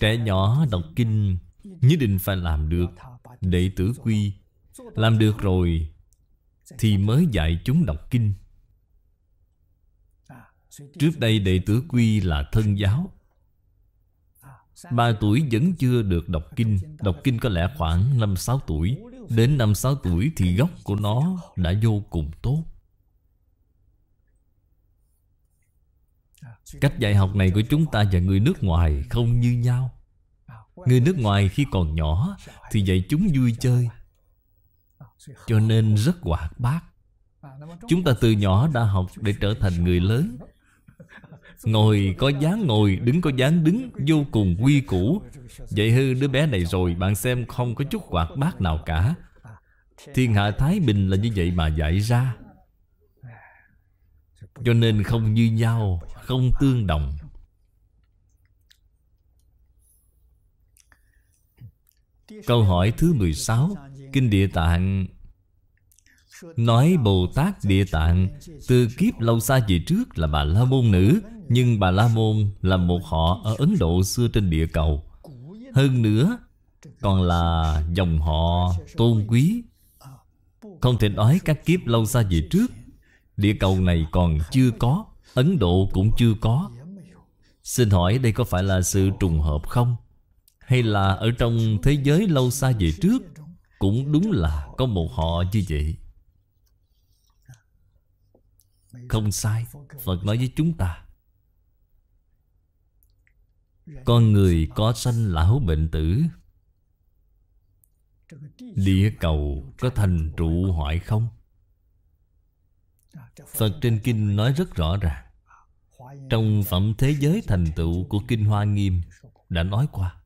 Trẻ nhỏ đọc kinh Nhất định phải làm được Đệ tử quy Làm được rồi Thì mới dạy chúng đọc kinh Trước đây đệ tử quy là thân giáo Ba tuổi vẫn chưa được đọc kinh Đọc kinh có lẽ khoảng năm sáu tuổi Đến năm sáu tuổi thì gốc của nó đã vô cùng tốt Cách dạy học này của chúng ta và người nước ngoài không như nhau Người nước ngoài khi còn nhỏ Thì dạy chúng vui chơi Cho nên rất hoạt bát Chúng ta từ nhỏ đã học để trở thành người lớn Ngồi có dáng ngồi, đứng có dáng đứng Vô cùng quy củ Vậy hư đứa bé này rồi Bạn xem không có chút hoạt bát nào cả Thiên hạ Thái Bình là như vậy mà dạy ra cho nên không như nhau Không tương đồng Câu hỏi thứ 16 Kinh Địa Tạng Nói Bồ Tát Địa Tạng Từ kiếp lâu xa về trước là Bà La Môn nữ Nhưng Bà La Môn là một họ ở Ấn Độ xưa trên địa cầu Hơn nữa Còn là dòng họ tôn quý Không thể nói các kiếp lâu xa về trước Địa cầu này còn chưa có Ấn Độ cũng chưa có Xin hỏi đây có phải là sự trùng hợp không? Hay là ở trong thế giới lâu xa về trước Cũng đúng là có một họ như vậy Không sai Phật nói với chúng ta Con người có sanh lão bệnh tử Địa cầu có thành trụ hoại không? Phật trên kinh nói rất rõ ràng Trong phẩm thế giới thành tựu của Kinh Hoa Nghiêm Đã nói qua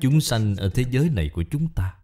Chúng sanh ở thế giới này của chúng ta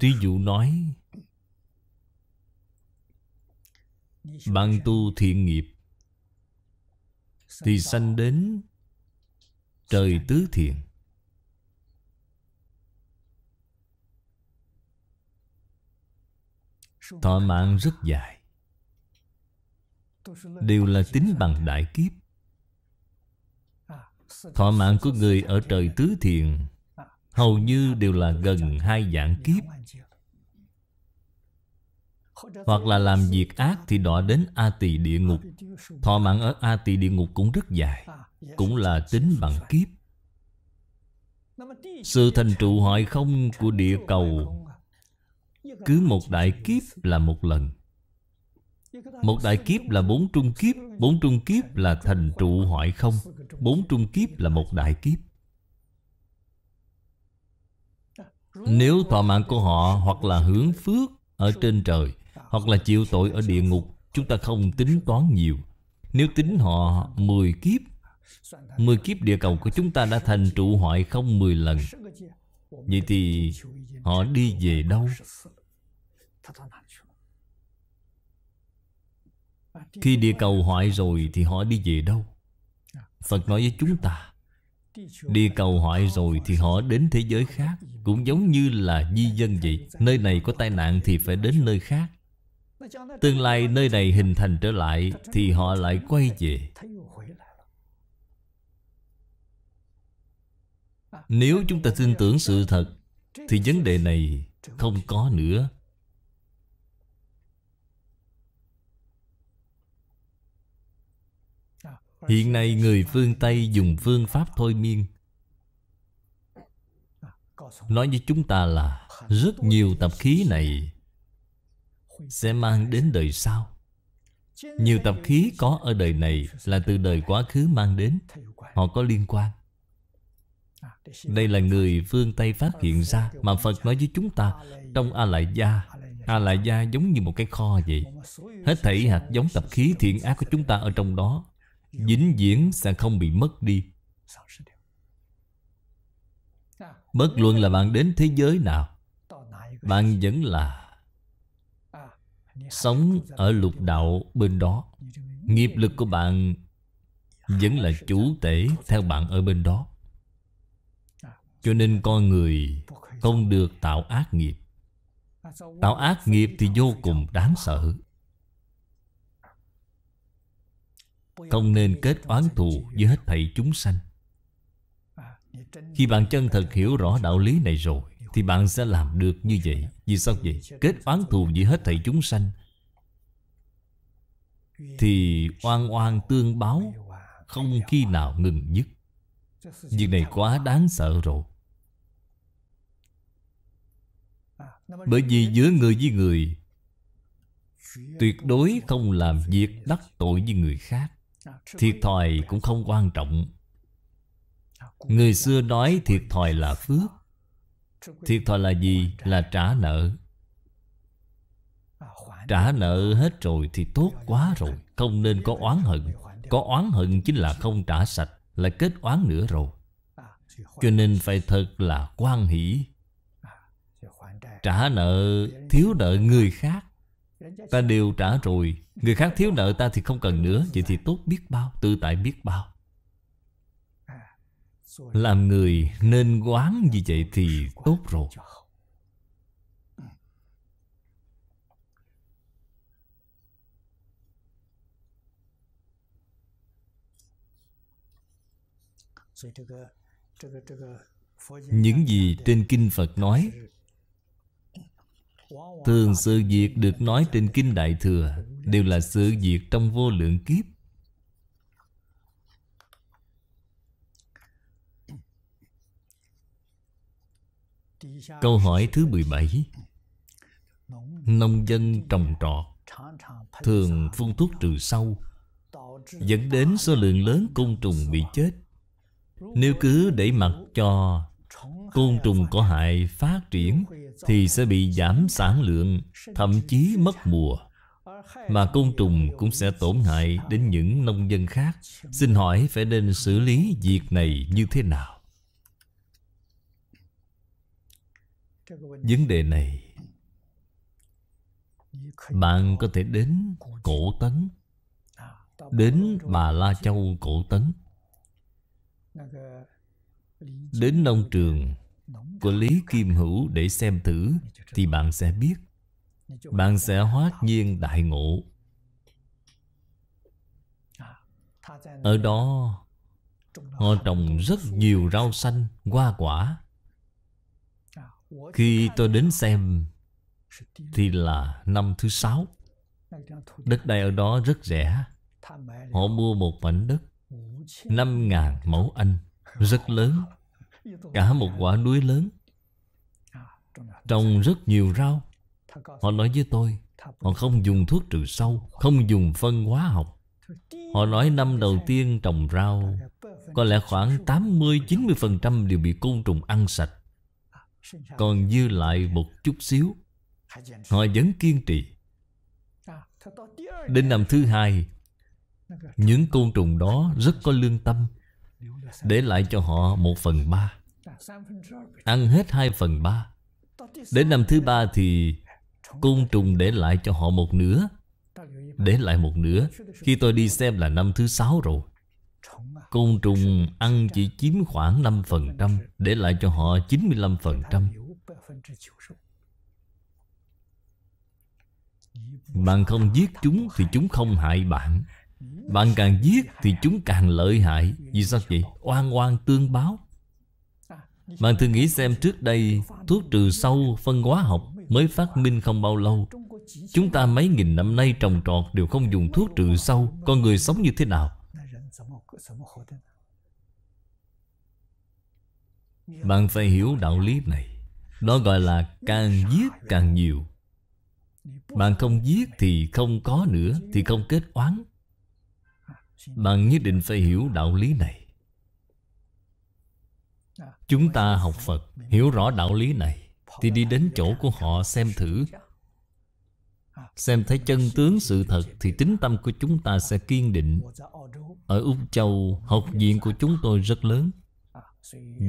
Thí dụ nói Bạn tu thiện nghiệp Thì sanh đến Trời tứ thiện Thọ mạng rất dài Đều là tính bằng đại kiếp à, Thọ mạng của người ở trời tứ thiền à, Hầu như à, đều là gần hai dạng kiếp Hoặc là làm việc ác thì đọa đến A tỳ địa ngục Thọ mạng ở A tỳ địa ngục cũng rất dài dạ, Cũng là tính bằng kiếp Sự thành trụ hoại không của địa cầu cứ một đại kiếp là một lần Một đại kiếp là bốn trung kiếp Bốn trung kiếp là thành trụ hoại không Bốn trung kiếp là một đại kiếp Nếu thọ mạng của họ hoặc là hướng phước ở trên trời Hoặc là chịu tội ở địa ngục Chúng ta không tính toán nhiều Nếu tính họ mười kiếp mười kiếp địa cầu của chúng ta đã thành trụ hoại không mười lần Vậy thì họ đi về đâu? Khi địa cầu hoại rồi thì họ đi về đâu? Phật nói với chúng ta Địa cầu hoại rồi thì họ đến thế giới khác Cũng giống như là di dân vậy Nơi này có tai nạn thì phải đến nơi khác Tương lai nơi này hình thành trở lại Thì họ lại quay về Nếu chúng ta tin tưởng sự thật Thì vấn đề này không có nữa Hiện nay người phương Tây dùng phương pháp thôi miên Nói với chúng ta là Rất nhiều tập khí này Sẽ mang đến đời sau Nhiều tập khí có ở đời này Là từ đời quá khứ mang đến Họ có liên quan đây là người phương Tây phát hiện ra Mà Phật nói với chúng ta Trong A-lại gia A-lại gia giống như một cái kho vậy Hết thảy hạt giống tập khí thiện ác của chúng ta ở trong đó Dính diễn sẽ không bị mất đi Bất luận là bạn đến thế giới nào Bạn vẫn là Sống ở lục đạo bên đó Nghiệp lực của bạn Vẫn là chủ tể theo bạn ở bên đó cho nên con người không được tạo ác nghiệp Tạo ác nghiệp thì vô cùng đáng sợ Không nên kết oán thù với hết thảy chúng sanh Khi bạn chân thật hiểu rõ đạo lý này rồi Thì bạn sẽ làm được như vậy Vì sao vậy? Kết oán thù với hết thảy chúng sanh Thì oan oan tương báo Không khi nào ngừng dứt Việc này quá đáng sợ rồi Bởi vì giữa người với người Tuyệt đối không làm việc đắc tội với người khác Thiệt thòi cũng không quan trọng Người xưa nói thiệt thòi là phước Thiệt thòi là gì? Là trả nợ Trả nợ hết rồi thì tốt quá rồi Không nên có oán hận Có oán hận chính là không trả sạch Là kết oán nữa rồi Cho nên phải thật là quan hỷ trả nợ thiếu nợ người khác ta đều trả rồi người khác thiếu nợ ta thì không cần nữa vậy thì tốt biết bao tự tại biết bao làm người nên quán như vậy thì tốt rồi những gì trên kinh phật nói Thường sự việc được nói trên Kinh Đại Thừa Đều là sự việc trong vô lượng kiếp Câu hỏi thứ 17 Nông dân trồng trọt Thường phun thuốc trừ sâu Dẫn đến số lượng lớn côn trùng bị chết Nếu cứ để mặc cho Côn trùng có hại phát triển thì sẽ bị giảm sản lượng thậm chí mất mùa mà côn trùng cũng sẽ tổn hại đến những nông dân khác xin hỏi phải nên xử lý việc này như thế nào vấn đề này bạn có thể đến cổ tấn đến bà la châu cổ tấn đến nông trường của Lý Kim Hữu để xem thử thì bạn sẽ biết. Bạn sẽ hóa nhiên đại ngộ. Ở đó họ trồng rất nhiều rau xanh, hoa quả. Khi tôi đến xem thì là năm thứ sáu. Đất đai ở đó rất rẻ. Họ mua một mảnh đất năm ngàn mẫu Anh, rất lớn cả một quả núi lớn trồng rất nhiều rau họ nói với tôi họ không dùng thuốc trừ sâu không dùng phân hóa học họ nói năm đầu tiên trồng rau có lẽ khoảng 80-90% đều bị côn trùng ăn sạch còn dư lại một chút xíu họ vẫn kiên trì đến năm thứ hai những côn trùng đó rất có lương tâm để lại cho họ một phần ba Ăn hết 2 phần 3 Đến năm thứ ba thì Côn trùng để lại cho họ một nửa Để lại một nửa Khi tôi đi xem là năm thứ sáu rồi Côn trùng ăn chỉ chiếm khoảng 5% Để lại cho họ 95% Bạn không giết chúng thì chúng không hại bạn Bạn càng giết thì chúng càng lợi hại Vì sao vậy? Oan oan tương báo bạn thử nghĩ xem trước đây Thuốc trừ sâu, phân hóa học Mới phát minh không bao lâu Chúng ta mấy nghìn năm nay trồng trọt Đều không dùng thuốc trừ sâu Con người sống như thế nào Bạn phải hiểu đạo lý này Đó gọi là càng giết càng nhiều Bạn không giết thì không có nữa Thì không kết oán Bạn nhất định phải hiểu đạo lý này Chúng ta học Phật Hiểu rõ đạo lý này Thì đi đến chỗ của họ xem thử Xem thấy chân tướng sự thật Thì tính tâm của chúng ta sẽ kiên định Ở Úc Châu Học viện của chúng tôi rất lớn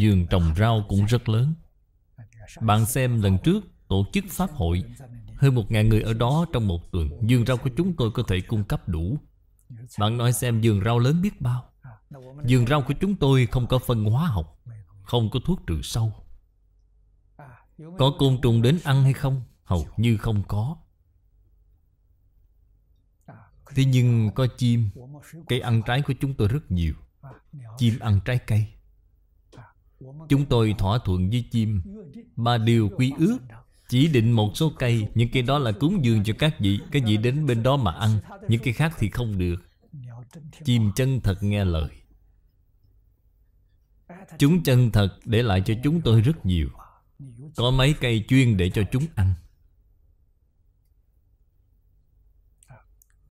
Vườn trồng rau cũng rất lớn Bạn xem lần trước tổ chức pháp hội Hơn một ngàn người ở đó trong một tuần Vườn rau của chúng tôi có thể cung cấp đủ Bạn nói xem vườn rau lớn biết bao Vườn rau của chúng tôi không có phân hóa học không có thuốc trừ sâu à, Có côn trùng đến ăn hay không? Hầu như không có à, Thế nhưng có chim Cây ăn trái của chúng tôi rất nhiều à, Chim ăn trái cây Chúng tôi thỏa thuận với chim Ba điều quy ước Chỉ định một số cây Những cây đó là cúng dường cho các vị Các vị đến bên đó mà ăn Những cây khác thì không được Chim chân thật nghe lời Chúng chân thật để lại cho chúng tôi rất nhiều Có mấy cây chuyên để cho chúng ăn